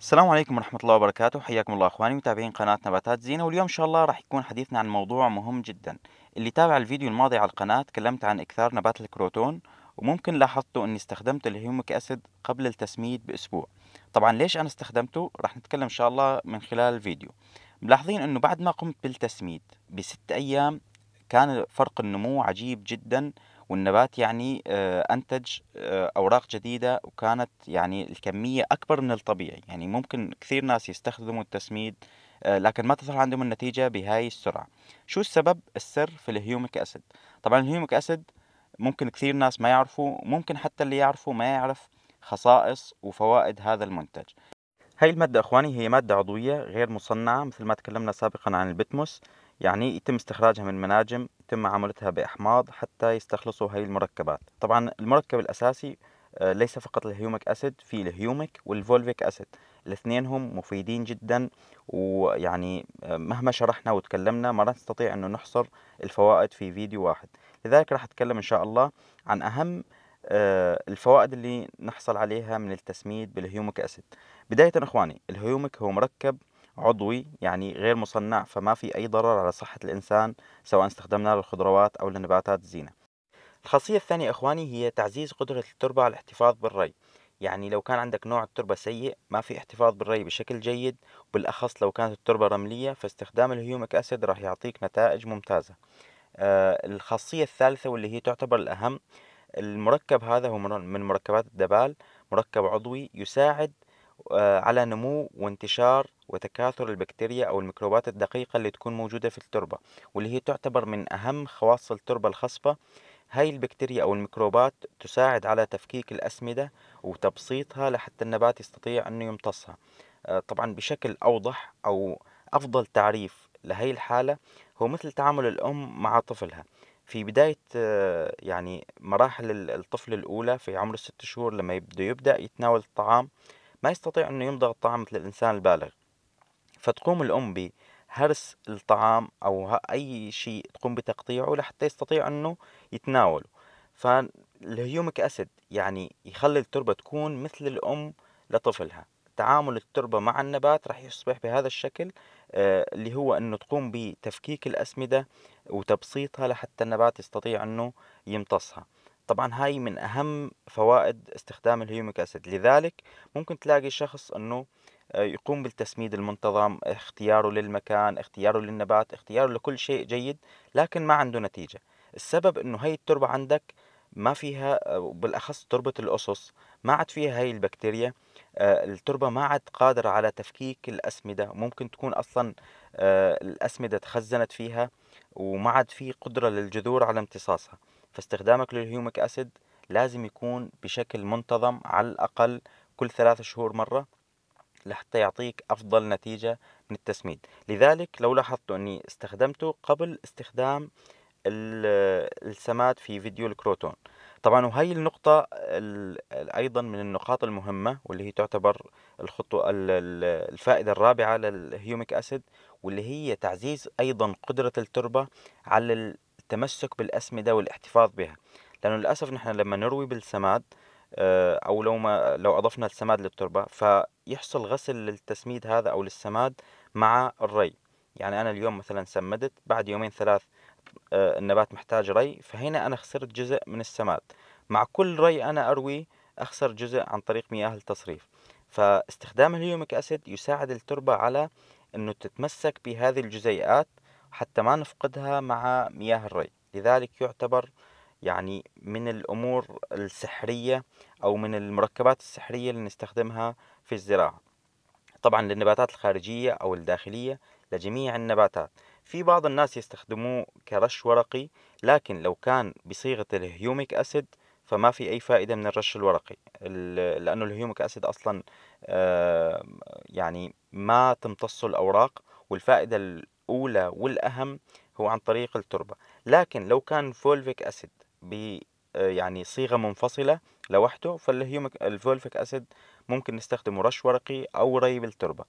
السلام عليكم ورحمة الله وبركاته حياكم الله أخواني متابعين قناة نباتات زينة واليوم إن شاء الله راح يكون حديثنا عن موضوع مهم جدا اللي تابع الفيديو الماضي على القناة تكلمت عن إكثار نبات الكروتون وممكن لاحظتوا أني استخدمت الهيوميك أسيد قبل التسميد بأسبوع طبعا ليش أنا استخدمته راح نتكلم إن شاء الله من خلال الفيديو ملاحظين أنه بعد ما قمت بالتسميد بست أيام كان فرق النمو عجيب جدا والنبات يعني آه، انتج آه، اوراق جديده وكانت يعني الكميه اكبر من الطبيعي يعني ممكن كثير ناس يستخدموا التسميد آه، لكن ما تظهر عندهم النتيجه بهاي السرعه شو السبب السر في الهيوميك اسيد طبعا الهيوميك اسيد ممكن كثير ناس ما يعرفوا ممكن حتى اللي يعرفوا ما يعرف خصائص وفوائد هذا المنتج هاي المادة إخواني هي مادة عضوية غير مصنعة مثل ما تكلمنا سابقا عن البتموس يعني يتم استخراجها من مناجم يتم عملتها باحماض حتى يستخلصوا هاي المركبات طبعا المركب الاساسي آه، ليس فقط الهيوميك اسيد في الهيوميك والفولفيك اسيد الاثنين هم مفيدين جدا ويعني آه، مهما شرحنا وتكلمنا ما نستطيع انه نحصر الفوائد في فيديو واحد لذلك راح اتكلم ان شاء الله عن اهم آه، الفوائد اللي نحصل عليها من التسميد بالهيوميك اسيد بدايه اخواني الهيوميك هو مركب عضوي يعني غير مصنع فما في أي ضرر على صحة الإنسان سواء استخدمناه للخضروات أو لنباتات الزينة الخاصية الثانية إخواني هي تعزيز قدرة التربة على الاحتفاظ بالري يعني لو كان عندك نوع التربة سيء ما في احتفاظ بالري بشكل جيد وبالأخص لو كانت التربة رملية فاستخدام الهيوميك أسيد راح يعطيك نتائج ممتازة آه، الخاصية الثالثة واللي هي تعتبر الأهم المركب هذا هو من مركبات الدبال مركب عضوي يساعد آه، على نمو وانتشار وتكاثر البكتيريا أو الميكروبات الدقيقة اللي تكون موجودة في التربة واللي هي تعتبر من أهم خواص التربة الخصبة هاي البكتيريا أو الميكروبات تساعد على تفكيك الأسمدة وتبسيطها لحتى النبات يستطيع أنه يمتصها آه، طبعا بشكل أوضح أو أفضل تعريف لهي الحالة هو مثل تعامل الأم مع طفلها في بداية آه، يعني مراحل الطفل الأولى في عمر الست شهور لما يبدأ يبدأ يتناول الطعام ما يستطيع أنه يمضغ الطعام مثل الإنسان البالغ فتقوم الأم بهرس الطعام أو أي شيء تقوم بتقطيعه لحتى يستطيع أنه يتناوله فالهيوميك أسيد يعني يخلي التربة تكون مثل الأم لطفلها تعامل التربة مع النبات راح يصبح بهذا الشكل آه، اللي هو أنه تقوم بتفكيك الأسمدة وتبسيطها لحتى النبات يستطيع أنه يمتصها طبعا هاي من أهم فوائد استخدام الهيوميك أسيد لذلك ممكن تلاقي شخص أنه آه، يقوم بالتسميد المنتظم اختياره للمكان اختياره للنبات اختياره لكل شيء جيد لكن ما عنده نتيجة السبب انه هي التربة عندك ما فيها آه، بالاخص تربة الاسس ما عاد فيها هي البكتيريا آه، التربة ما عاد قادرة على تفكيك الأسمدة ممكن تكون أصلا الأسمدة تخزنت فيها وما عاد في قدرة للجذور على امتصاصها فاستخدامك للهيوميك أسيد لازم يكون بشكل منتظم على الأقل كل ثلاثة شهور مرة لحتى يعطيك أفضل نتيجة من التسميد لذلك لو لاحظتوا أني استخدمته قبل استخدام آه، السماد في فيديو الكروتون طبعا وهي النقطة أيضا من النقاط المهمة واللي هي تعتبر الخطوة الفائدة الرابعة للهيوميك أسيد واللي هي تعزيز أيضا قدرة التربة على التمسك بالأسمدة والاحتفاظ بها لأنه للأسف نحن لما نروي بالسماد آه، أو لو ما لو أضفنا السماد للتربة ف يحصل غسل للتسميد هذا أو للسماد مع الري يعني أنا اليوم مثلا سمدت بعد يومين ثلاث آه، النبات محتاج ري فهنا أنا خسرت جزء من السماد مع كل ري أنا أرويه أخسر جزء عن طريق مياه التصريف فاستخدام الهيوميك أسيد يساعد التربة على أنه تتمسك بهذه الجزيئات حتى ما نفقدها مع مياه الري لذلك يعتبر يعني من الأمور السحرية أو من المركبات السحرية اللي نستخدمها في الزراعة طبعا للنباتات الخارجية أو الداخلية لجميع النباتات في بعض الناس يستخدموه كرش ورقي لكن لو كان بصيغة الهيوميك أسيد فما في أي فائدة من الرش الورقي لأنه الهيوميك أسيد أصلا آه، يعني ما تمتصه الأوراق والفائدة الأولى والأهم هو عن طريق التربة لكن لو كان فولفيك أسيد ب آه، يعني صيغة منفصلة لوحده فالهيوميك الفولفيك أسيد ممكن نستخدمه رش ورقي أو ري بالتربة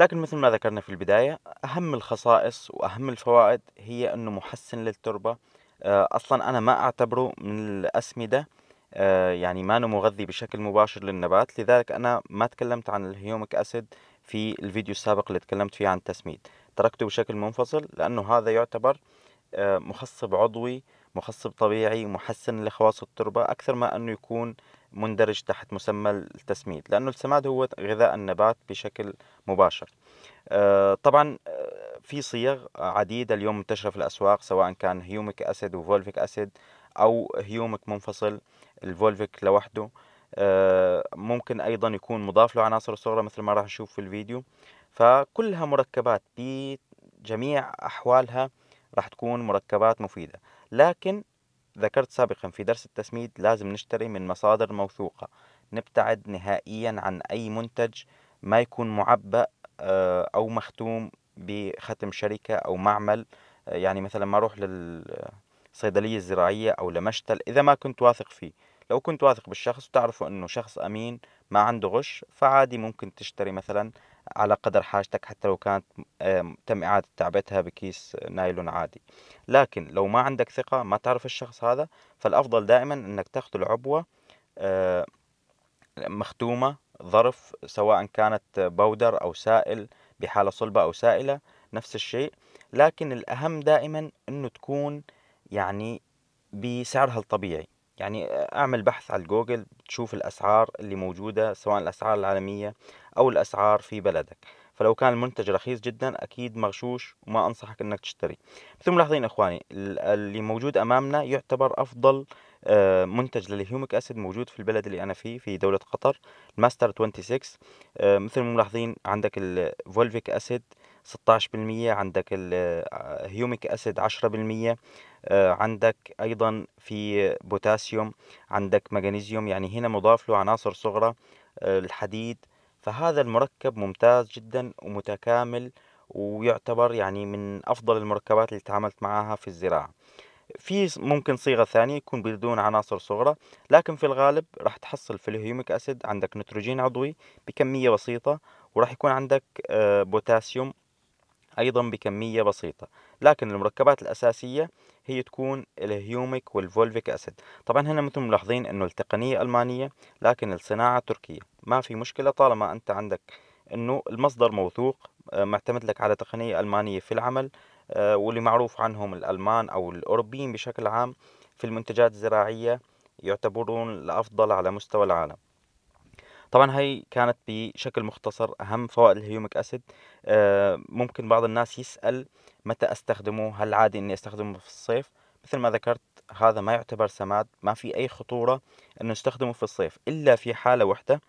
لكن مثل ما ذكرنا في البداية أهم الخصائص وأهم الفوائد هي أنه محسن للتربة آه، أصلا أنا ما أعتبره من الأسمدة آه، يعني ما مغذي بشكل مباشر للنبات لذلك أنا ما تكلمت عن الهيوميك أسيد في الفيديو السابق اللي تكلمت فيه عن التسميد تركته بشكل منفصل لأنه هذا يعتبر مخصب عضوي مخصب طبيعي محسن لخواص التربة أكثر ما أنه يكون مندرج تحت مسمى التسميد لأنه السماد هو غذاء النبات بشكل مباشر آه، طبعا آه، في صيغ عديدة اليوم منتشرة في الأسواق سواء كان هيوميك أسيد وفولفيك أسيد أو هيوميك منفصل الفولفيك لوحده آه، ممكن أيضا يكون مضاف له عناصر صغرى مثل ما راح نشوف في الفيديو فكلها مركبات بجميع أحوالها راح تكون مركبات مفيدة لكن ذكرت سابقا في درس التسميد لازم نشتري من مصادر موثوقة نبتعد نهائيا عن أي منتج ما يكون معبأ آه، أو مختوم بختم شركة أو معمل آه، يعني مثلا ما أروح للصيدلية الزراعية أو لمشتل إذا ما كنت واثق فيه لو كنت واثق بالشخص وتعرفه أنه شخص أمين ما عنده غش فعادي ممكن تشتري مثلا على قدر حاجتك حتى لو كانت آه، تم إعادة تعبئتها بكيس نايلون عادي لكن لو ما عندك ثقة ما تعرف الشخص هذا فالأفضل دائما أنك تاخذ العبوة آه، مختومة ظرف سواء كانت بودر أو سائل بحالة صلبة أو سائلة نفس الشيء لكن الأهم دائما أنه تكون يعني بسعرها الطبيعي يعني آه، اعمل بحث على جوجل تشوف الاسعار اللي موجوده سواء الاسعار العالميه أو الأسعار في بلدك فلو كان المنتج رخيص جدا أكيد مغشوش وما أنصحك أنك تشتري مثل ملاحظين إخواني اللي موجود أمامنا يعتبر أفضل آه، منتج للهيوميك أسيد موجود في البلد اللي أنا فيه في دولة قطر الماستر 26 آه، مثل ما ملاحظين عندك الفولفيك أسيد 16% عندك الهيوميك آه، أسيد 10% عندك أيضا في بوتاسيوم عندك مغنيسيوم يعني هنا مضاف له عناصر صغرى الحديد فهذا المركب ممتاز جدا ومتكامل ويعتبر يعني من أفضل المركبات اللي تعاملت معها في الزراعة في ممكن صيغة ثانية يكون بدون عناصر صغرى لكن في الغالب راح تحصل في الهيوميك أسيد عندك نيتروجين عضوي بكمية بسيطة وراح يكون عندك آه، بوتاسيوم أيضا بكمية بسيطة لكن المركبات الأساسية هي تكون الهيوميك والفولفيك أسيد طبعا هنا مثل ملاحظين أنه التقنية ألمانية لكن الصناعة تركية ما في مشكلة طالما أنت عندك أنه المصدر موثوق آه، معتمد لك على تقنية ألمانية في العمل آه، واللي معروف عنهم الألمان أو الأوروبيين بشكل عام في المنتجات الزراعية يعتبرون الأفضل على مستوى العالم طبعا هاي كانت بشكل مختصر اهم فوائد الهيوميك اسيد آه، ممكن بعض الناس يسال متى استخدمه هل عادي اني استخدمه في الصيف مثل ما ذكرت هذا ما يعتبر سماد ما في اي خطوره انه نستخدمه في الصيف الا في حاله واحده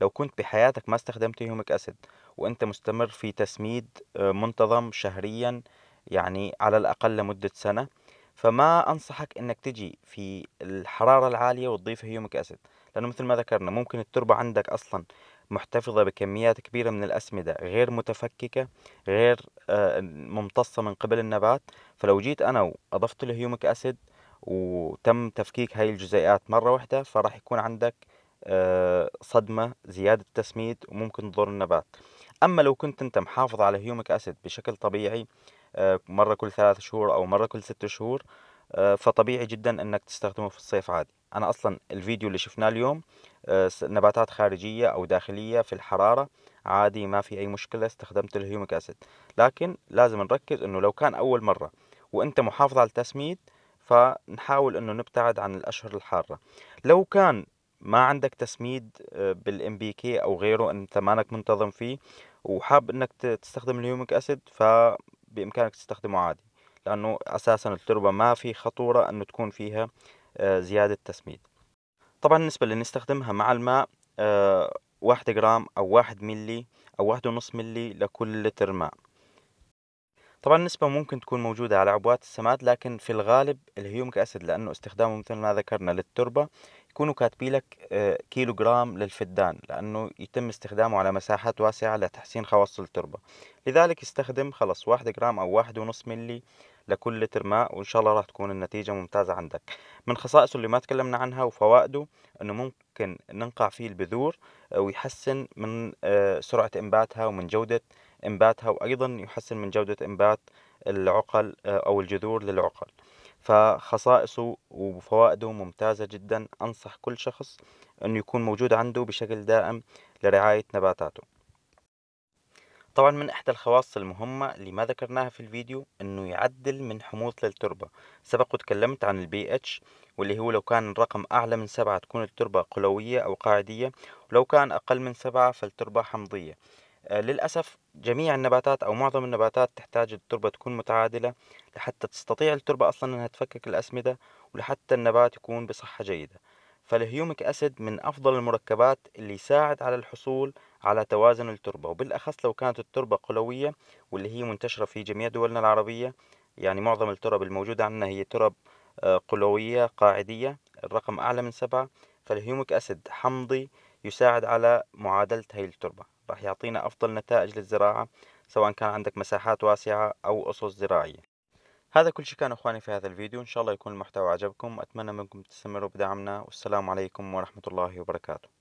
لو كنت بحياتك ما استخدمت هيوميك اسيد وانت مستمر في تسميد آه، منتظم شهريا يعني على الاقل لمده سنه فما انصحك انك تجي في الحراره العاليه وتضيف هيوميك اسيد لأنه مثل ما ذكرنا ممكن التربة عندك أصلا محتفظة بكميات كبيرة من الأسمدة غير متفككة غير آه، ممتصة من قبل النبات فلو جيت أنا وأضفت الهيوميك أسيد وتم تفكيك هاي الجزيئات مرة واحدة فراح يكون عندك آه، صدمة زيادة تسميد وممكن تضر النبات أما لو كنت أنت محافظ على هيوميك أسيد بشكل طبيعي آه، مرة كل ثلاث شهور أو مرة كل ست شهور آه، فطبيعي جدا انك تستخدمه في الصيف عادي انا اصلا الفيديو اللي شفناه اليوم آه، نباتات خارجية او داخلية في الحرارة عادي ما في اي مشكلة استخدمت الهيوميك اسيد لكن لازم نركز انه لو كان اول مرة وانت محافظ على التسميد فنحاول انه نبتعد عن الاشهر الحارة لو كان ما عندك تسميد آه، بالام بي كي او غيره انت مانك منتظم فيه وحاب انك تستخدم الهيوميك اسيد فبامكانك تستخدمه عادي لأنه أساسا التربة ما في خطورة أنه تكون فيها آه، زيادة تسميد طبعا النسبة اللي نستخدمها مع الماء آه، واحد جرام أو واحد ملي أو واحد ونص ملي لكل لتر ماء طبعا النسبة ممكن تكون موجودة على عبوات السماد لكن في الغالب الهيوميك أسيد لأنه استخدامه مثل ما ذكرنا للتربة يكونوا كاتبين لك آه، كيلو جرام للفدان لأنه يتم استخدامه على مساحات واسعة لتحسين خواص التربة لذلك استخدم خلص واحد جرام أو واحد ونص ملي لكل لتر ماء وان شاء الله راح تكون النتيجه ممتازه عندك من خصائصه اللي ما تكلمنا عنها وفوائده انه ممكن ننقع فيه البذور آه، ويحسن من آه، سرعه انباتها ومن جوده انباتها وايضا يحسن من جوده انبات العقل آه، او الجذور للعقل فخصائصه وفوائده ممتازة جدا أنصح كل شخص أنه يكون موجود عنده بشكل دائم لرعاية نباتاته طبعا من إحدى الخواص المهمة اللي ما ذكرناها في الفيديو إنه يعدل من حموضة للتربة سبق وتكلمت عن البي اتش واللي هو لو كان الرقم أعلى من سبعة تكون التربة قلوية أو قاعدية ولو كان أقل من سبعة فالتربة حمضية آه، للأسف جميع النباتات أو معظم النباتات تحتاج التربة تكون متعادلة لحتى تستطيع التربة أصلا أنها تفكك الأسمدة ولحتى النبات يكون بصحة جيدة فالهيوميك أسيد من أفضل المركبات اللي يساعد على الحصول على توازن التربة وبالأخص لو كانت التربة قلوية واللي هي منتشرة في جميع دولنا العربية يعني معظم الترب الموجودة عندنا هي ترب آه، قلوية قاعدية الرقم أعلى من سبعة فالهيوميك أسيد حمضي يساعد على معادلة هي التربة راح يعطينا أفضل نتائج للزراعة سواء كان عندك مساحات واسعة أو أسس زراعية هذا كل شيء كان أخواني في هذا الفيديو إن شاء الله يكون المحتوى عجبكم أتمنى منكم تستمروا بدعمنا والسلام عليكم ورحمة الله وبركاته